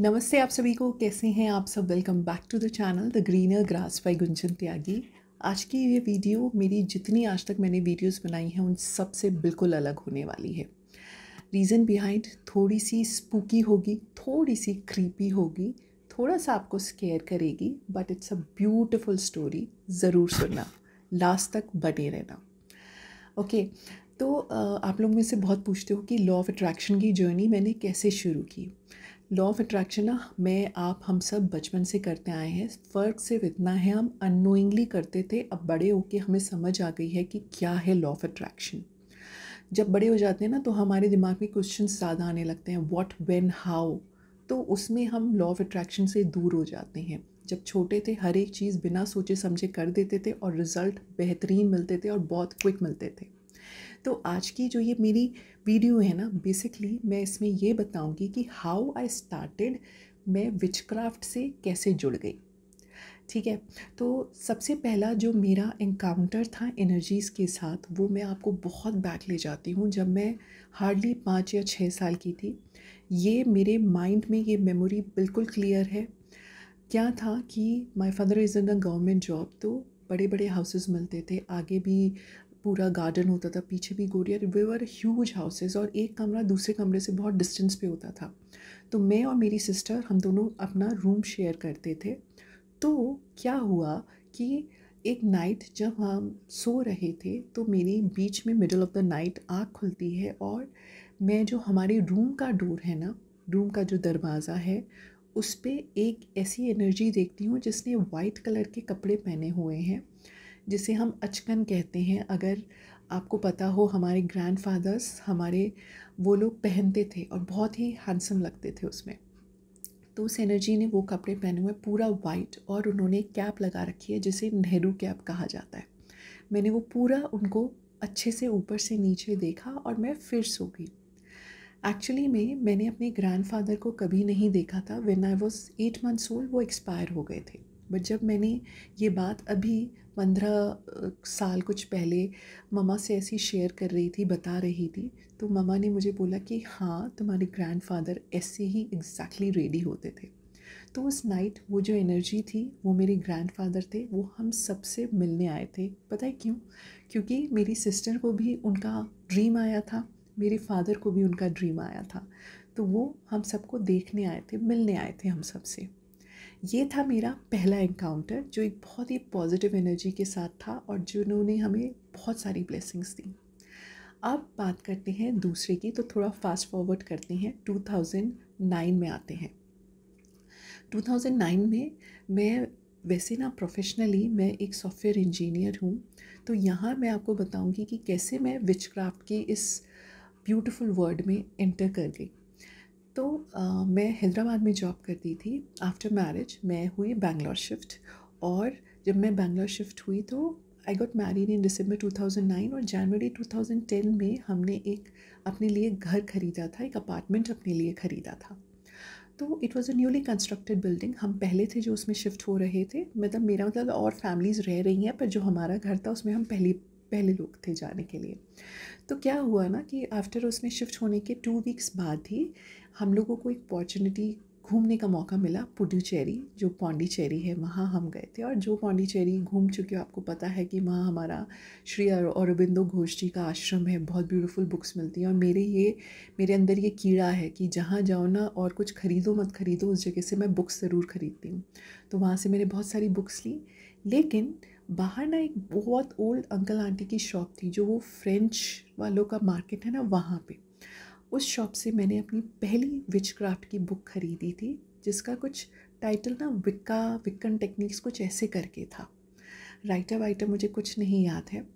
नमस्ते आप सभी को कैसे हैं आप सब welcome back to the channel the greener grass by Gunjan Tyagi आज की ये वीडियो मेरी जितनी आज तक मैंने वीडियोस बनाई हैं उन सब से बिल्कुल अलग होने वाली है रीज़न बिहाइंड थोड़ी सी स्पूकी होगी थोड़ी सी क्रीपी होगी थोड़ा सा आपको स्केयर करेगी but it's a beautiful story ज़रूर सुनना लास्ट तक बने रहना ओके okay, तो आप लोग में से बहुत पूछते हो कि लॉ ऑफ अट्रैक्शन की जर्नी मैंने कैसे शुरू की लॉ ऑफ अट्रैक्शन ना मैं आप हम सब बचपन से करते आए हैं फ़र्क सिर्फ इतना है हम अनोइंगली करते थे अब बड़े होके हमें समझ आ गई है कि क्या है लॉ ऑफ अट्रैक्शन जब बड़े हो जाते हैं ना तो हमारे दिमाग में क्वेश्चन ज़्यादा आने लगते हैं वॉट वेन हाउ तो उसमें हम लॉ ऑफ अट्रैक्शन से दूर हो जाते हैं जब छोटे थे हर एक चीज़ बिना सोचे समझे कर देते थे और रिज़ल्ट बेहतरीन मिलते थे और बहुत क्विक मिलते थे तो आज की जो ये मेरी वीडियो है ना बेसिकली मैं इसमें ये बताऊंगी कि हाउ आई स्टार्टेड मैं विचक्राफ्ट से कैसे जुड़ गई ठीक है तो सबसे पहला जो मेरा इनकाउंटर था एनर्जीज़ के साथ वो मैं आपको बहुत बैक ले जाती हूँ जब मैं हार्डली पाँच या छः साल की थी ये मेरे माइंड में ये मेमोरी बिल्कुल क्लियर है क्या था कि my father is in a government job तो बड़े बड़े हाउसेस मिलते थे आगे भी पूरा गार्डन होता था पीछे भी गोरिया वे ह्यूज हाउसेज और एक कमरा दूसरे कमरे से बहुत डिस्टेंस पे होता था तो मैं और मेरी सिस्टर हम दोनों अपना रूम शेयर करते थे तो क्या हुआ कि एक नाइट जब हम सो रहे थे तो मेरी बीच में मिडल ऑफ़ द नाइट आँख खुलती है और मैं जो हमारे रूम का डोर है ना रूम का जो दरवाज़ा है उस पर एक ऐसी एनर्जी देखती हूँ जिसने वाइट कलर के कपड़े पहने हुए हैं जिसे हम अचकन कहते हैं अगर आपको पता हो हमारे ग्रैंडफादर्स हमारे वो लोग पहनते थे और बहुत ही हैंडसम लगते थे उसमें तो एनर्जी ने वो कपड़े पहने हुए पूरा वाइट और उन्होंने एक कैप लगा रखी है जिसे नेहरू कैप कहा जाता है मैंने वो पूरा उनको अच्छे से ऊपर से नीचे देखा और मैं फिर सो गई एक्चुअली में मैंने अपने ग्रैंडफादर को कभी नहीं देखा था when I was eight months old वो एक्सपायर हो गए थे बट जब मैंने ये बात अभी पंद्रह साल कुछ पहले ममा से ऐसी शेयर कर रही थी बता रही थी तो ममा ने मुझे बोला कि हाँ तुम्हारे ग्रैंडफादर ऐसे ही एग्जैक्टली रेडी होते थे तो उस नाइट वो जो एनर्जी थी वो मेरे ग्रैंडफादर थे वो हम सबसे मिलने आए थे पता है क्यों क्योंकि मेरी सिस्टर को भी उनका ड्रीम आया था मेरे फादर को भी उनका ड्रीम आया था तो वो हम सबको देखने आए थे मिलने आए थे हम सबसे ये था मेरा पहला इनकाउंटर जो एक बहुत ही पॉजिटिव एनर्जी के साथ था और जिन्होंने हमें बहुत सारी ब्लेसिंग्स दी अब बात करते हैं दूसरे की तो थोड़ा फास्ट फॉरवर्ड करते हैं 2009 में आते हैं 2009 में मैं वैसे ना प्रोफेशनली मैं एक सॉफ्टवेयर इंजीनियर हूँ तो यहाँ मैं आपको बताऊँगी कि कैसे मैं विच क्राफ्ट की इस ब्यूटिफुल वर्ल्ड में एंटर कर गई तो आ, मैं हैदराबाद में जॉब करती थी आफ्टर मैरिज मैं हुई बैंगलोर शिफ्ट और जब मैं बैंगलोर शिफ्ट हुई तो आई गॉट मैरिड इन दिसंबर 2009 और जनवरी 2010 में हमने एक अपने लिए घर खरीदा था एक अपार्टमेंट अपने लिए ख़रीदा था तो it was a newly constructed building हम पहले थे जो उसमें शिफ्ट हो रहे थे मतलब मेरा मतलब और फैमिलीज़ रह रही हैं पर जो हमारा घर था उसमें हम पहली पहले लोग थे जाने के लिए तो क्या हुआ ना कि आफ्टर उसमें शिफ्ट होने के टू वीक्स बाद ही हम लोगों को एक अपॉर्चुनिटी घूमने का मौका मिला पुडुचेरी जो पौंडीचेरी है वहाँ हम गए थे और जो पौंडीचेरी घूम चुके हो आपको पता है कि वहाँ हमारा श्री औरबिंदो घोष जी का आश्रम है बहुत ब्यूटीफुल बुक्स मिलती हैं और मेरे ये मेरे अंदर ये कीड़ा है कि जहाँ जाओ ना और कुछ ख़रीदो मत ख़रीदो उस जगह से मैं बुक्स ज़रूर ख़रीदती हूँ तो वहाँ से मैंने बहुत सारी बुक्स ली लेकिन बाहर ना एक बहुत ओल्ड अंकल आंटी की शॉप थी जो वो फ्रेंच वालों का मार्केट है ना वहाँ पे उस शॉप से मैंने अपनी पहली विच क्राफ्ट की बुक खरीदी थी जिसका कुछ टाइटल ना विक्का विक्कन टेक्निक्स कुछ ऐसे करके था राइटर वाइटर मुझे कुछ नहीं याद है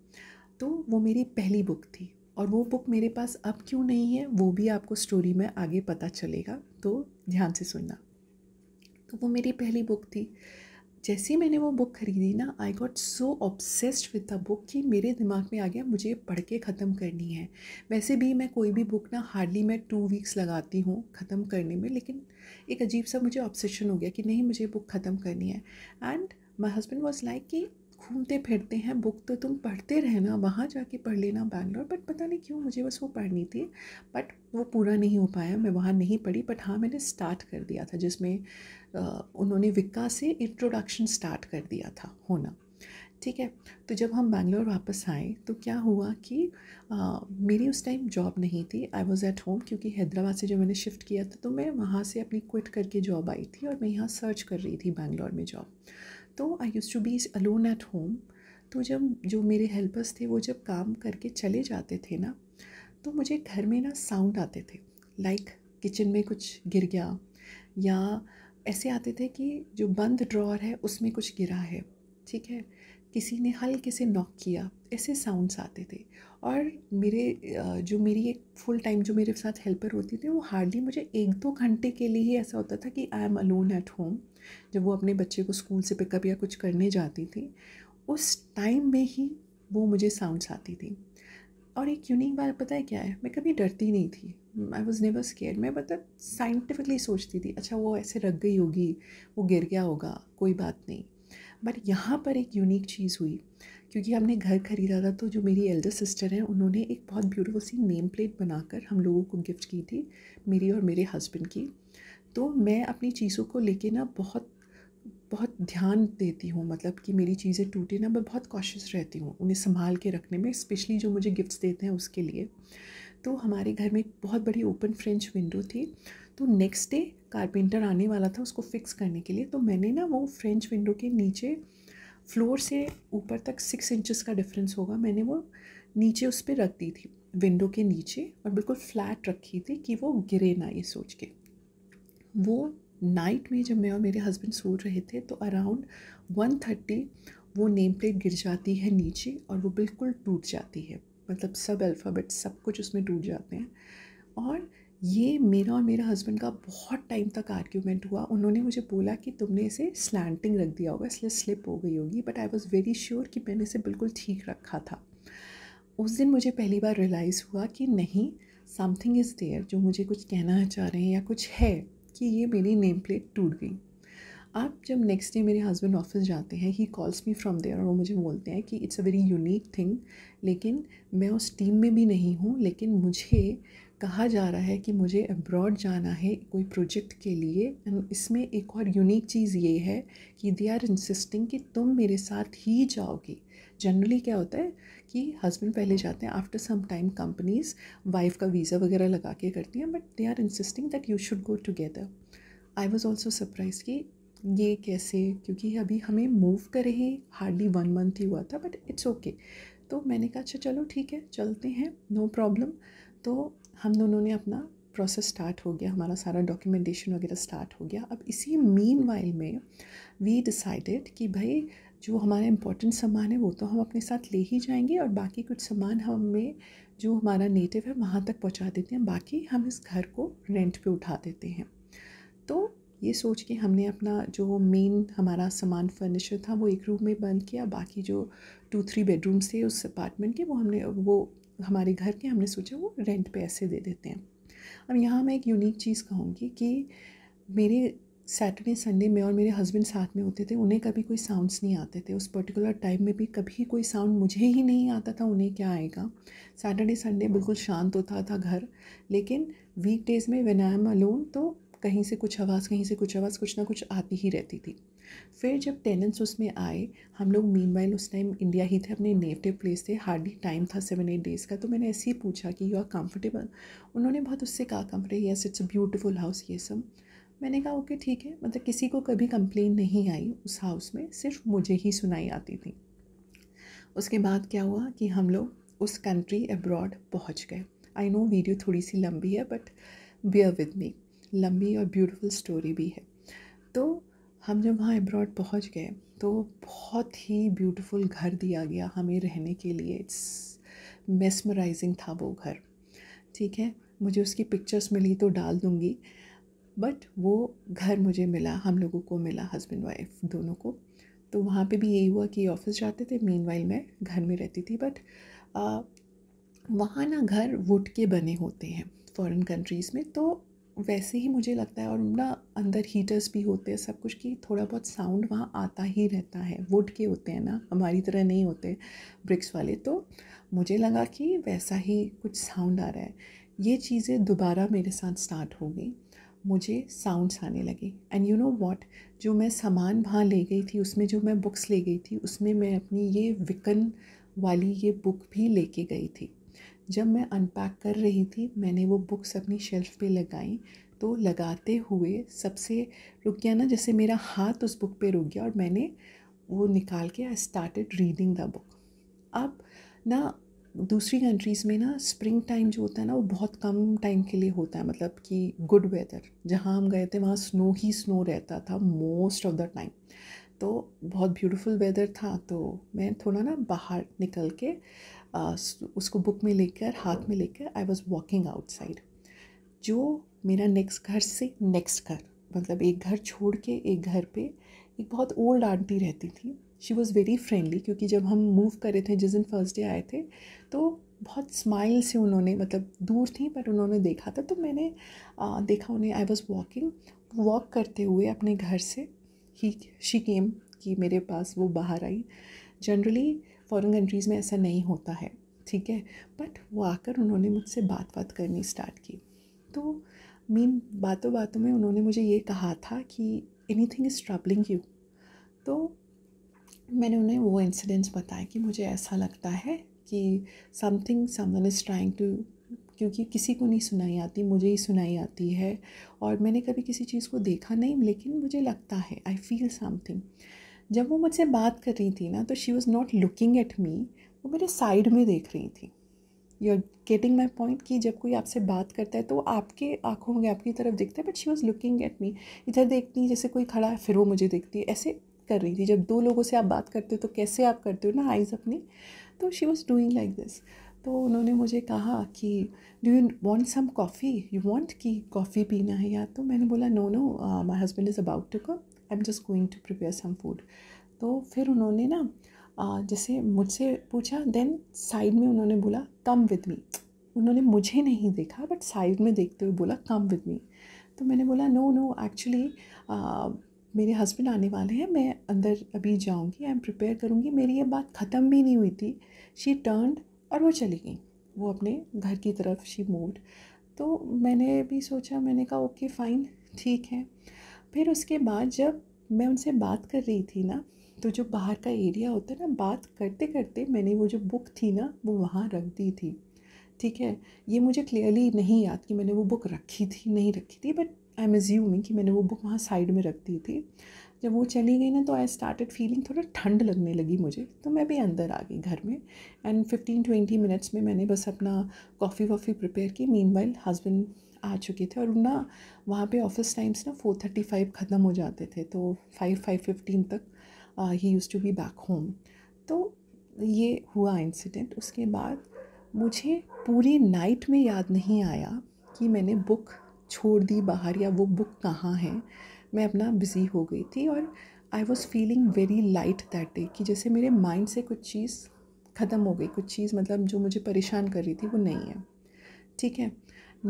तो वो मेरी पहली बुक थी और वो बुक मेरे पास अब क्यों नहीं है वो भी आपको स्टोरी में आगे पता चलेगा तो ध्यान से सुनना तो वो मेरी पहली बुक थी जैसे ही मैंने वो बुक खरीदी ना I got so obsessed with the book कि मेरे दिमाग में आ गया मुझे पढ़ के ख़त्म करनी है वैसे भी मैं कोई भी बुक ना हार्डली मैं टू वीक्स लगाती हूँ ख़त्म करने में लेकिन एक अजीब सा मुझे ऑब्सेशन हो गया कि नहीं मुझे बुक ख़त्म करनी है and my husband was like कि घूमते फिरते हैं बुक तो तुम पढ़ते रहना वहाँ जाके पढ़ लेना बैंगलोर बट पता नहीं क्यों मुझे बस वो पढ़नी थी बट वो पूरा नहीं हो पाया मैं वहाँ नहीं पढ़ी बट हाँ मैंने स्टार्ट कर दिया था जिसमें उन्होंने विक्का से इंट्रोडक्शन स्टार्ट कर दिया था होना ठीक है तो जब हम बैंगलोर वापस आए तो क्या हुआ कि आ, मेरी उस टाइम जॉब नहीं थी आई वॉज़ एट होम क्योंकि हैदराबाद से जब मैंने शिफ्ट किया था तो मैं वहाँ से अपनी क्विट करके जॉब आई थी और मैं यहाँ सर्च कर रही थी बैंगलोर में जॉब तो I used to be alone at home तो जब जो मेरे हेल्पर्स थे वो जब काम करके चले जाते थे ना तो मुझे घर में ना साउंड आते थे लाइक like, किचन में कुछ गिर गया या ऐसे आते थे कि जो बंद ड्रॉर है उसमें कुछ गिरा है ठीक है किसी ने हल्के से नॉक किया ऐसे साउंड्स आते थे और मेरे जो मेरी एक फुल टाइम जो मेरे साथ हेल्पर होती थी वो हार्डली मुझे एक दो घंटे के लिए ही ऐसा होता था कि I am alone at home जब वो अपने बच्चे को स्कूल से पिकअप या कुछ करने जाती थी उस टाइम में ही वो मुझे साउंड्स आती थी और एक यूनिक बात पता है क्या है मैं कभी डरती नहीं थी आई वॉज नेवर स्केयर मैं मतलब साइंटिफिकली सोचती थी अच्छा वो ऐसे रख गई होगी वो गिर गया होगा कोई बात नहीं बट यहाँ पर एक यूनिक चीज़ हुई क्योंकि हमने घर खरीदा था तो जो मेरी एल्डर सिस्टर हैं उन्होंने एक बहुत ब्यूटीफुल सी नेम प्लेट बनाकर हम लोगों को गिफ्ट की थी मेरी और मेरे हस्बैंड की तो मैं अपनी चीज़ों को लेके ना बहुत बहुत ध्यान देती हूँ मतलब कि मेरी चीज़ें टूटे ना मैं बहुत कॉशियस रहती हूँ उन्हें संभाल के रखने में स्पेशली जो मुझे गिफ्ट्स देते हैं उसके लिए तो हमारे घर में एक बहुत बड़ी ओपन फ्रेंच विंडो थी तो नेक्स्ट डे कारपेंटर आने वाला था उसको फिक्स करने के लिए तो मैंने ना वो फ्रेंच विंडो के नीचे फ्लोर से ऊपर तक सिक्स इंचेस का डिफरेंस होगा मैंने वो नीचे उस पर रख दी थी विंडो के नीचे और बिल्कुल फ्लैट रखी थी कि वो गिरे ना ये सोच के वो नाइट में जब मैं और मेरे हस्बैंड सो रहे थे तो अराउंड वन थर्टी वो नेम प्लेट गिर जाती है नीचे और वो बिल्कुल टूट जाती है मतलब सब अल्फ़ाबेट सब कुछ उसमें टूट जाते हैं और ये मेरा और मेरे हस्बैंड का बहुत टाइम तक आर्ग्यूमेंट हुआ उन्होंने मुझे बोला कि तुमने इसे स्लैंटिंग रख दिया होगा इसलिए स्लिप हो गई होगी but I was very sure कि मैंने इसे बिल्कुल ठीक रखा था उस दिन मुझे पहली बार रियलाइज़ हुआ कि नहीं समथिंग इज़ देयर जो मुझे कुछ कहना चाह रहे हैं या कुछ है कि ये मेरी नेम प्लेट टूट गई आप जब नेक्स्ट डे मेरे हस्बैंड ऑफिस जाते हैं ही कॉल्स मी फ्रॉम देयर और वो मुझे बोलते हैं कि it's a very unique thing लेकिन मैं उस टीम में भी नहीं हूँ लेकिन मुझे कहा जा रहा है कि मुझे अब्रॉड जाना है कोई प्रोजेक्ट के लिए एंड इसमें एक और यूनिक चीज़ ये है कि दे आर इंसिस्टिंग कि तुम मेरे साथ ही जाओगी जनरली क्या होता है कि हस्बैंड पहले जाते हैं after some time companies wife का वीज़ा वगैरह लगा के करती हैं but they are insisting that you should go together I was also surprise कि ये कैसे क्योंकि अभी हमें मूव करे ही हार्डली वन मंथ ही हुआ था बट इट्स ओके तो मैंने कहा अच्छा चलो ठीक है चलते हैं नो प्रॉब्लम तो हम दोनों ने अपना प्रोसेस स्टार्ट हो गया हमारा सारा डॉक्यूमेंटेशन वगैरह स्टार्ट हो गया अब इसी मीन वाइल में वी डिसाइडेड कि भाई जो हमारा इम्पोर्टेंट सामान है वो तो हम अपने साथ ले ही जाएंगे और बाकी कुछ सामान हमें जो हमारा नेटिव है वहाँ तक पहुँचा देते हैं बाकी हम इस घर को रेंट पे उठा देते हैं तो ये सोच के हमने अपना जो मेन हमारा सामान फर्नीचर था वो एक रूम में बंद किया बाकी जो टू थ्री बेडरूम्स थे उस अपार्टमेंट के वो हमने वो हमारे घर के हमने सोचा वो रेंट पे ऐसे दे देते हैं अब यहाँ मैं एक यूनिक चीज़ कहूँगी कि मेरे सैटरडे संडे में और मेरे हस्बैंड साथ में होते थे उन्हें कभी कोई साउंड्स नहीं आते थे उस पर्टिकुलर टाइम में भी कभी कोई साउंड मुझे ही नहीं आता था उन्हें क्या आएगा सैटरडे संडे बिल्कुल शांत होता था घर लेकिन वीक डेज़ में वेन आई एम अलोन तो कहीं से कुछ आवाज़ कहीं से कुछ आवाज़ कुछ ना कुछ आती ही रहती थी फिर जब टेनेंट्स उसमें आए हम लोग मीन वाइल उस टाइम इंडिया ही थे अपने नेटिव प्लेस थे हार्डली टाइम था सेवन एट डेज़ का तो मैंने ऐसे ही पूछा कि यू आर कम्फर्टेबल उन्होंने बहुत उससे कहा comfortable yes it's a beautiful house ये सब मैंने कहा ओके ठीक है मतलब किसी को कभी कंप्लेन नहीं आई उस हाउस में सिर्फ मुझे ही सुनाई आती थी उसके बाद क्या हुआ कि हम लोग उस कंट्री अब्रॉड पहुंच गए आई नो वीडियो थोड़ी सी लंबी है बट बियर विद मी लंबी और ब्यूटीफुल स्टोरी भी है तो हम जब वहाँ अब्रॉड पहुँच गए तो बहुत ही ब्यूटीफुल घर दिया गया हमें रहने के लिए इट्स मेसमराइजिंग था वो घर ठीक है मुझे उसकी पिक्चर्स मिली तो डाल दूँगी बट वो घर मुझे मिला हम लोगों को मिला हस्बैंड वाइफ दोनों को तो वहाँ पे भी यही हुआ कि ऑफिस जाते थे मेन वाइल मैं घर में रहती थी बट वहाँ ना घर वुड के बने होते हैं फॉरेन कंट्रीज़ में तो वैसे ही मुझे लगता है और ना अंदर हीटर्स भी होते हैं सब कुछ कि थोड़ा बहुत साउंड वहाँ आता ही रहता है वुड के होते हैं ना हमारी तरह नहीं होते ब्रिक्स वाले तो मुझे लगा कि वैसा ही कुछ साउंड आ रहा है ये चीज़ें दोबारा मेरे साथ स्टार्ट हो गई मुझे साउंड्स आने लगे एंड यू नो वॉट जो मैं सामान वहाँ ले गई थी उसमें जो मैं बुक्स ले गई थी उसमें मैं अपनी ये विकन वाली ये बुक भी लेके गई थी जब मैं अनपैक कर रही थी मैंने वो बुक्स अपनी शेल्फ़ पे लगाई तो लगाते हुए सबसे रुक गया ना जैसे मेरा हाथ उस बुक पे रुक गया और मैंने वो निकाल के I started reading the book अब ना दूसरी कंट्रीज़ में ना स्प्रिंग टाइम जो होता है ना वो बहुत कम टाइम के लिए होता है मतलब कि गुड वेदर जहाँ हम गए थे वहाँ स्नो ही स्नो रहता था मोस्ट ऑफ द टाइम तो बहुत ब्यूटीफुल वेदर था तो मैं थोड़ा ना बाहर निकल के आ, उसको बुक में लेकर हाथ में लेकर आई वॉज़ वॉकिंग आउटसाइड जो मेरा नेक्स्ट घर से नेक्स्ट घर मतलब एक घर छोड़ के एक घर पे एक बहुत ओल्ड आंटी रहती थी शी वॉज़ वेरी फ्रेंडली क्योंकि जब हम मूव करे थे जिस दिन फर्स्ट डे आए थे तो बहुत स्माइल से उन्होंने मतलब दूर थी बट उन्होंने देखा था तो मैंने आ, देखा उन्हें आई वॉज़ वॉकिंग वॉक करते हुए अपने घर से ही शी केम कि मेरे पास वो बाहर आई जनरली फ़ॉरन कंट्रीज़ में ऐसा नहीं होता है ठीक है बट वो आकर उन्होंने मुझसे बात बात करनी स्टार्ट की तो मीन बातों बातों में उन्होंने मुझे ये कहा था कि anything is troubling you तो मैंने उन्हें वो इंसिडेंट्स बताए कि मुझे ऐसा लगता है कि something someone is trying to क्योंकि किसी को नहीं सुनाई आती मुझे ही सुनाई आती है और मैंने कभी किसी चीज़ को देखा नहीं लेकिन मुझे लगता है आई फील समथिंग जब वो मुझसे बात कर रही थी ना तो she was not looking at me वो मेरे साइड में देख रही थी you are getting my point कि जब कोई आपसे बात करता है तो आपके आँखों में आपकी तरफ देखता है but she was looking at me इधर देखती जैसे कोई खड़ा है फिर वो मुझे देखती है ऐसे कर रही थी जब दो लोगों से आप बात करते हो तो कैसे आप करते हो ना आइज़ अपनी तो she was doing like this तो उन्होंने मुझे कहा कि do you want some coffee you want कि कॉफ़ी पीना है या तो मैंने बोला no no my husband is about to come I am just going to prepare some food तो फिर उन्होंने ना uh, जैसे मुझसे पूछा देन साइड में उन्होंने बोला कम विद मी उन्होंने मुझे नहीं देखा बट साइड में देखते हुए बोला कम विद मी तो मैंने बोला नो नो एक्चुअली मेरे हस्बैंड आने वाले हैं मैं अंदर अभी जाऊंगी आई एम प्रिपेयर करूँगी मेरी ये बात ख़त्म भी नहीं हुई थी शी टर्न और वो चली गई वो अपने घर की तरफ शी मूड तो मैंने भी सोचा मैंने कहा ओके फ़ाइन ठीक है फिर उसके बाद जब मैं उनसे बात कर रही थी ना तो जो बाहर का एरिया होता है ना बात करते करते मैंने वो जो बुक थी ना वो वहाँ रख दी थी ठीक है ये मुझे क्लियरली नहीं याद कि मैंने वो बुक रखी थी नहीं रखी थी बट आई एम एज्यूमिंग कि मैंने वो बुक वहाँ साइड में रख दी थी जब वो चली गई ना तो आई स्टार्टेड फीलिंग थोड़ा ठंड लगने लगी मुझे तो मैं भी अंदर आ गई घर में एंड फिफ्टीन ट्वेंटी मिनट्स में मैंने बस अपना कॉफ़ी वॉफ़ी प्रिपेयर की मीन वाइल हस्बैंड आ चुके थे और ना वहाँ पे ऑफिस टाइम्स ना फोर थर्टी फाइव ख़त्म हो जाते थे तो फाइव फाइव फिफ्टीन तक ही used to be back home तो ये हुआ इंसिडेंट उसके बाद मुझे पूरी नाइट में याद नहीं आया कि मैंने बुक छोड़ दी बाहर या वो बुक कहाँ है मैं अपना बिज़ी हो गई थी और I was feeling very light that day कि जैसे मेरे माइंड से कुछ चीज़ ख़त्म हो गई कुछ चीज़ मतलब जो मुझे परेशान कर रही थी वो नहीं है ठीक है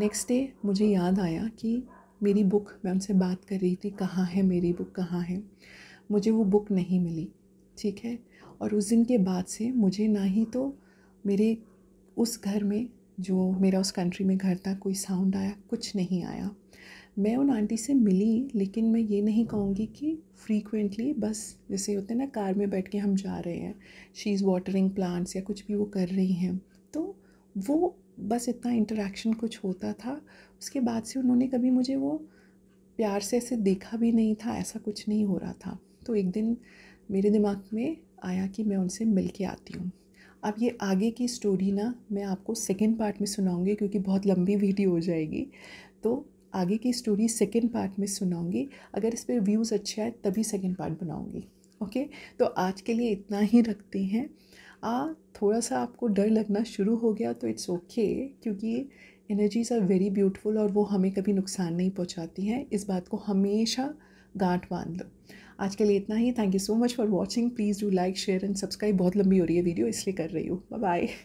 नेक्स्ट डे मुझे याद आया कि मेरी बुक मैं उनसे बात कर रही थी कहाँ है मेरी बुक कहाँ है मुझे वो बुक नहीं मिली ठीक है और उस दिन के बाद से मुझे ना ही तो मेरे उस घर में जो मेरा उस कंट्री में घर था कोई साउंड आया कुछ नहीं आया मैं उन आंटी से मिली लेकिन मैं ये नहीं कहूँगी कि फ्रीक्वेंटली बस जैसे होते हैं ना कार में बैठ के हम जा रहे हैं शी इज़ वाटरिंग प्लांट्स या कुछ भी वो कर रही हैं तो वो बस इतना इंटरेक्शन कुछ होता था उसके बाद से उन्होंने कभी मुझे वो प्यार से ऐसे देखा भी नहीं था ऐसा कुछ नहीं हो रहा था तो एक दिन मेरे दिमाग में आया कि मैं उनसे मिल के आती हूँ अब ये आगे की स्टोरी ना मैं आपको सेकेंड पार्ट में सुनाऊँगी क्योंकि बहुत लंबी वीडियो हो जाएगी तो आगे की स्टोरी सेकेंड पार्ट में सुनाऊँगी अगर इस पर व्यूज़ अच्छे आए तभी सेकेंड पार्ट बनाऊँगी ओके तो आज के लिए इतना ही रखते हैं आ थोड़ा सा आपको डर लगना शुरू हो गया तो इट्स ओके okay, क्योंकि एनर्जीज़ आर वेरी ब्यूटीफुल और वो हमें कभी नुकसान नहीं पहुंचाती हैं इस बात को हमेशा गांठ बांध लो आज के लिए इतना ही thank you so much for watching please do like share and subscribe बहुत लंबी हो रही है वीडियो इसलिए कर रही हूँ बाय